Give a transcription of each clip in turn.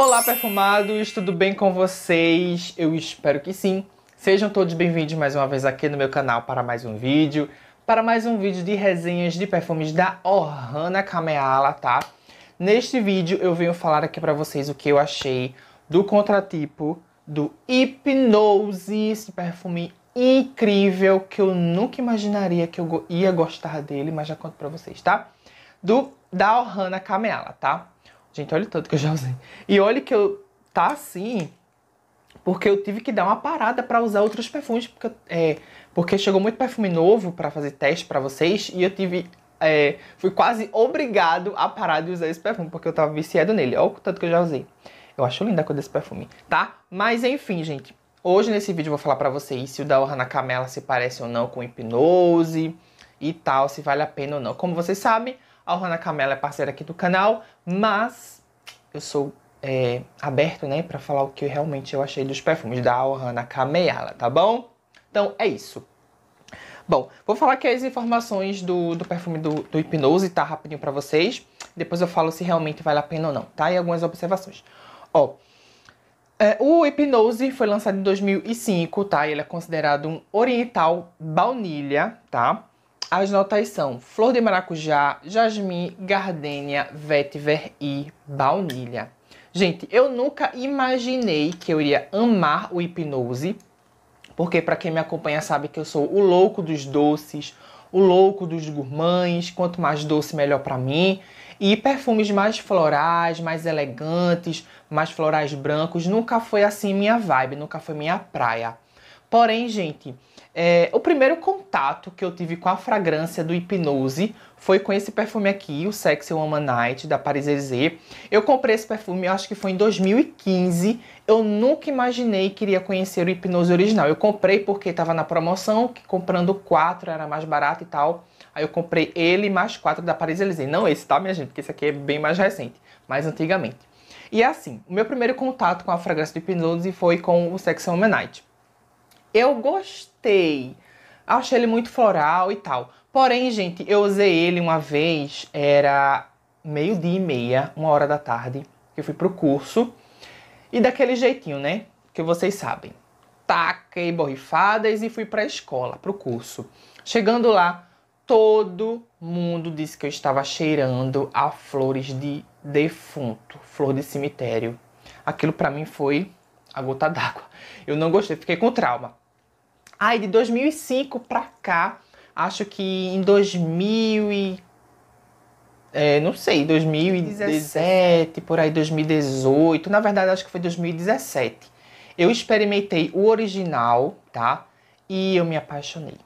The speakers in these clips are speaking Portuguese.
Olá, perfumados, tudo bem com vocês? Eu espero que sim. Sejam todos bem-vindos mais uma vez aqui no meu canal para mais um vídeo, para mais um vídeo de resenhas de perfumes da Ohana Kameala, tá? Neste vídeo eu venho falar aqui para vocês o que eu achei do contratipo do Hipnose, esse perfume incrível que eu nunca imaginaria que eu ia gostar dele, mas já conto para vocês, tá? Do da Ohana Kameala, tá? Gente, olha o tanto que eu já usei. E olha que eu tá assim, porque eu tive que dar uma parada para usar outros perfumes, porque, é, porque chegou muito perfume novo para fazer teste para vocês e eu tive é, fui quase obrigado a parar de usar esse perfume, porque eu tava viciado nele. Olha o tanto que eu já usei. Eu acho linda a cor desse perfume, tá? Mas enfim, gente. Hoje nesse vídeo eu vou falar pra vocês se o da na Camela se parece ou não com hipnose e tal, se vale a pena ou não. Como vocês sabem, a Ohana Camela é parceira aqui do canal, mas eu sou é, aberto, né, para falar o que realmente eu achei dos perfumes da Ohana Kameala, tá bom? Então é isso. Bom, vou falar aqui as informações do, do perfume do, do Hipnose, tá? Rapidinho para vocês. Depois eu falo se realmente vale a pena ou não, tá? E algumas observações. Ó, é, o Hipnose foi lançado em 2005, tá? Ele é considerado um oriental baunilha, tá? As notas são flor de maracujá, jasmim, gardênia, vetiver e baunilha. Gente, eu nunca imaginei que eu iria amar o hipnose, porque para quem me acompanha sabe que eu sou o louco dos doces, o louco dos gourmands, quanto mais doce melhor para mim. E perfumes mais florais, mais elegantes, mais florais brancos, nunca foi assim minha vibe, nunca foi minha praia. Porém, gente, é, o primeiro contato que eu tive com a fragrância do Hipnose foi com esse perfume aqui, o Sexy Woman Night, da Paris Elysée. Eu comprei esse perfume, eu acho que foi em 2015. Eu nunca imaginei que iria conhecer o Hipnose original. Eu comprei porque estava na promoção, que comprando quatro era mais barato e tal. Aí eu comprei ele mais quatro da Paris Elysée. Não esse, tá, minha gente? Porque esse aqui é bem mais recente, mais antigamente. E é assim, o meu primeiro contato com a fragrância do Hipnose foi com o Sex Woman Night. Eu gostei. Achei ele muito floral e tal. Porém, gente, eu usei ele uma vez, era meio-dia e meia, uma hora da tarde, que eu fui pro curso. E daquele jeitinho, né? Que vocês sabem. Taquei borrifadas e fui pra escola, pro curso. Chegando lá, todo mundo disse que eu estava cheirando a flores de defunto, flor de cemitério. Aquilo para mim foi a gota d'água. Eu não gostei, fiquei com trauma. Ai, de 2005 para cá, acho que em 2000 e é, não sei, 2017, por aí 2018, na verdade acho que foi 2017. Eu experimentei o original, tá? E eu me apaixonei.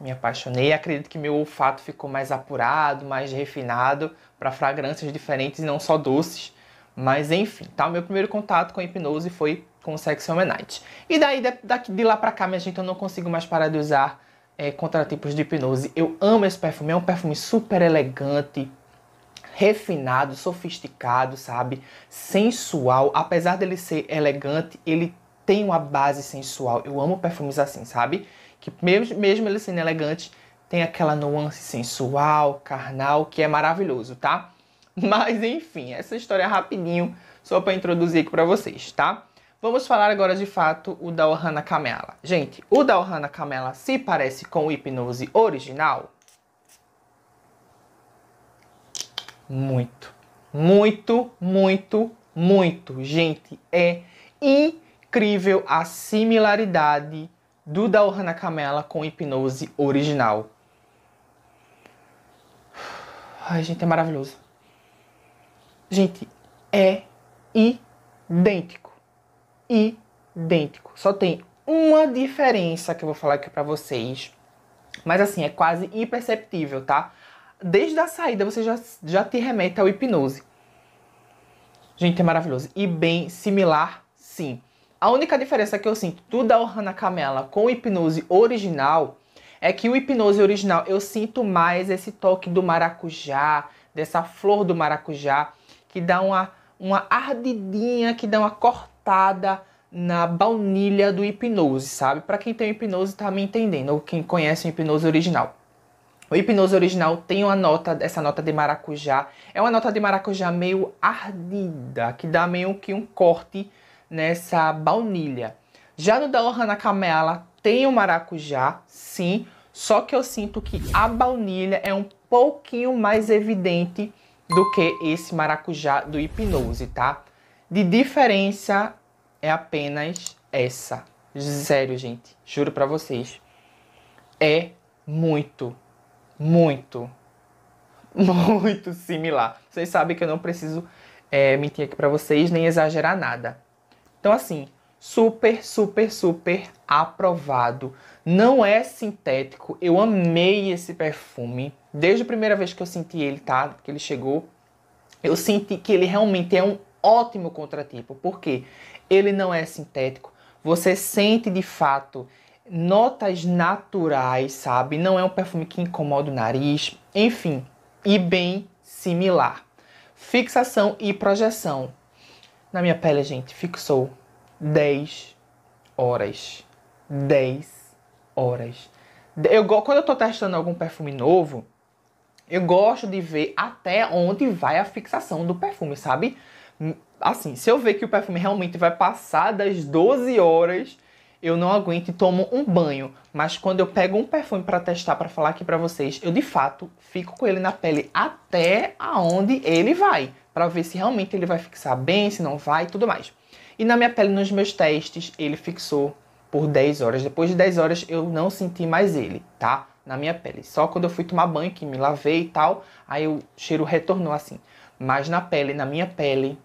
Me apaixonei, acredito que meu olfato ficou mais apurado, mais refinado para fragrâncias diferentes e não só doces. Mas enfim, tá? O meu primeiro contato com a hipnose foi com o Sex Homenite. E daí, daqui, de lá pra cá, minha gente, eu não consigo mais parar de usar é, contratipos de hipnose. Eu amo esse perfume, é um perfume super elegante, refinado, sofisticado, sabe? Sensual. Apesar dele ser elegante, ele tem uma base sensual. Eu amo perfumes assim, sabe? Que mesmo, mesmo ele sendo elegante, tem aquela nuance sensual, carnal, que é maravilhoso, tá? Mas enfim, essa história é rapidinho, só para introduzir aqui para vocês, tá? Vamos falar agora de fato o da Ohana Gente, o da Ohana se parece com o hipnose original? Muito. Muito, muito, muito. Gente, é incrível a similaridade do da Ohana Kamela com hipnose original. Ai, gente, é maravilhoso. Gente, é idêntico idêntico. Só tem uma diferença que eu vou falar aqui para vocês, mas assim, é quase imperceptível, tá? Desde a saída você já, já te remete ao hipnose. Gente, é maravilhoso. E bem similar, sim. A única diferença que eu sinto do da Ohana camela com o hipnose original é que o hipnose original eu sinto mais esse toque do maracujá, dessa flor do maracujá, que dá uma, uma ardidinha, que dá uma cortada botada na baunilha do hipnose, sabe? Para quem tem hipnose tá me entendendo, ou quem conhece o hipnose original. O hipnose original tem uma nota, essa nota de maracujá, é uma nota de maracujá meio ardida, que dá meio que um corte nessa baunilha. Já no da Ohana Kameala tem o um maracujá, sim, só que eu sinto que a baunilha é um pouquinho mais evidente do que esse maracujá do hipnose, tá? de diferença é apenas essa. Uhum. Sério, gente, juro para vocês. É muito, muito, muito similar. Vocês sabem que eu não preciso é, mentir aqui para vocês nem exagerar nada. Então, assim, super, super, super aprovado. Não é sintético. Eu amei esse perfume. Desde a primeira vez que eu senti ele, tá? Que ele chegou, eu senti que ele realmente é um ótimo contratipo, porque ele não é sintético. Você sente de fato notas naturais, sabe? Não é um perfume que incomoda o nariz, enfim, e bem similar. Fixação e projeção. Na minha pele, gente, fixou 10 horas. 10 horas. Eu, quando eu tô testando algum perfume novo, eu gosto de ver até onde vai a fixação do perfume, sabe? Assim, se eu ver que o perfume realmente vai passar das 12 horas, eu não aguento e tomo um banho. Mas quando eu pego um perfume para testar, para falar aqui para vocês, eu de fato fico com ele na pele até aonde ele vai, para ver se realmente ele vai fixar bem, se não vai e tudo mais. E na minha pele, nos meus testes, ele fixou por 10 horas. Depois de 10 horas, eu não senti mais ele, tá? Na minha pele. Só quando eu fui tomar banho, que me lavei e tal, aí o cheiro retornou assim. Mas na pele, na minha pele,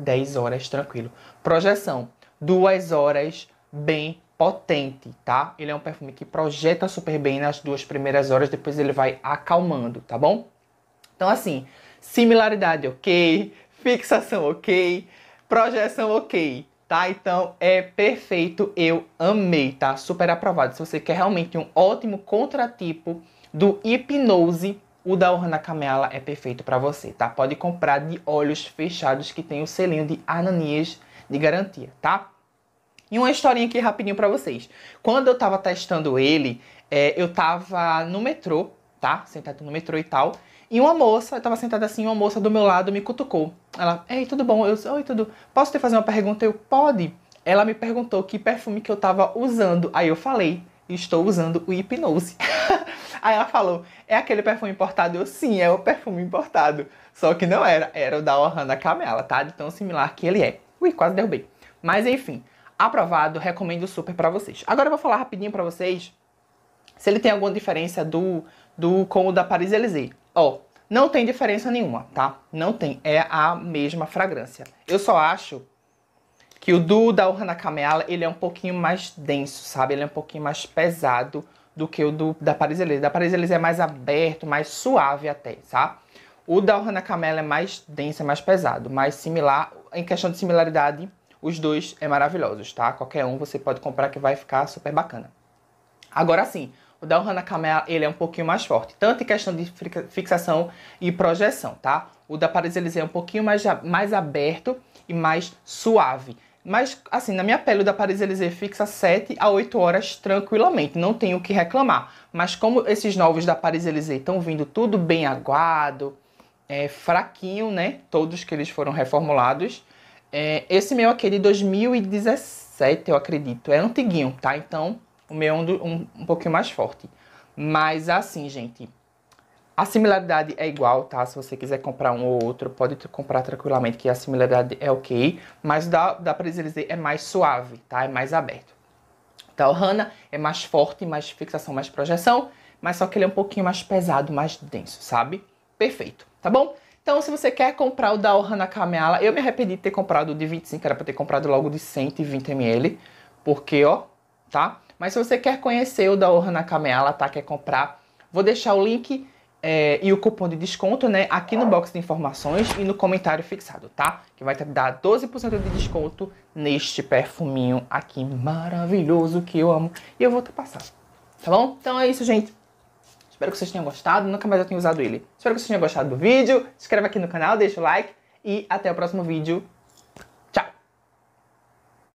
10 horas tranquilo. Projeção, duas horas bem potente, tá? Ele é um perfume que projeta super bem nas duas primeiras horas, depois ele vai acalmando, tá bom? Então assim, similaridade ok, fixação ok, projeção ok, tá? Então é perfeito, eu amei, tá? Super aprovado. Se você quer realmente um ótimo contratipo do hipnose o da Orhana Kamala é perfeito para você, tá? Pode comprar de olhos fechados que tem o selinho de Ananias de garantia, tá? E uma historinha aqui rapidinho para vocês. Quando eu tava testando ele, é, eu tava no metrô, tá? Sentado no metrô e tal. E uma moça, eu tava sentada assim, uma moça do meu lado me cutucou. Ela, ei, tudo bom? Eu, oi, tudo. Posso te fazer uma pergunta? Eu, pode. Ela me perguntou que perfume que eu tava usando. Aí eu falei, estou usando o hipnose. Aí ela falou: é aquele perfume importado? Eu, sim, é o perfume importado. Só que não era, era o da Ohana Camela, tá? De tão similar que ele é. Ui, quase derrubei. Mas enfim, aprovado, recomendo super para vocês. Agora eu vou falar rapidinho para vocês se ele tem alguma diferença do, do com o da Paris Elysée. Ó, não tem diferença nenhuma, tá? Não tem, é a mesma fragrância. Eu só acho que o do da Ohana Kamala, ele é um pouquinho mais denso, sabe? Ele é um pouquinho mais pesado do que o do, da Paris Elise. Da Paris Elise é mais aberto, mais suave até, tá? O da Ohana Camela é mais denso, é mais pesado, mas similar. Em questão de similaridade, os dois é maravilhosos, tá? Qualquer um você pode comprar que vai ficar super bacana. Agora sim, o da Ohana Camel ele é um pouquinho mais forte, tanto em questão de fixação e projeção, tá? O da Paris Elise é um pouquinho mais, mais aberto e mais suave. Mas, assim, na minha pele, o da Paris Elysée fixa 7 a 8 horas tranquilamente, não tenho o que reclamar. Mas como esses novos da Paris Elysée estão vindo tudo bem aguado, é, fraquinho, né? Todos que eles foram reformulados. É, esse meu aqui é de 2017, eu acredito. É antiguinho, tá? Então, o meu é um, um, um pouquinho mais forte. Mas, assim, gente, a similaridade é igual, tá? Se você quiser comprar um ou outro, pode comprar tranquilamente, que a similaridade é ok. Mas da, da Presilisé é mais suave, tá? É mais aberto. Então, O Hana é mais forte, mais fixação, mais projeção. Mas só que ele é um pouquinho mais pesado, mais denso, sabe? Perfeito, tá bom? Então, se você quer comprar o da Ohana Kameala, eu me arrependi de ter comprado o de 25, era pra ter comprado logo de 120ml. Porque, ó, tá? Mas se você quer conhecer o da Ohana Kameala, tá? Quer comprar, vou deixar o link é, e o cupom de desconto, né, aqui no box de informações e no comentário fixado, tá? Que vai te dar 12% de desconto neste perfuminho aqui maravilhoso que eu amo. E eu vou te passar, tá bom? Então é isso, gente. Espero que vocês tenham gostado. Nunca mais eu tenho usado ele. Espero que vocês tenham gostado do vídeo. Se inscreve aqui no canal, deixa o like. E até o próximo vídeo.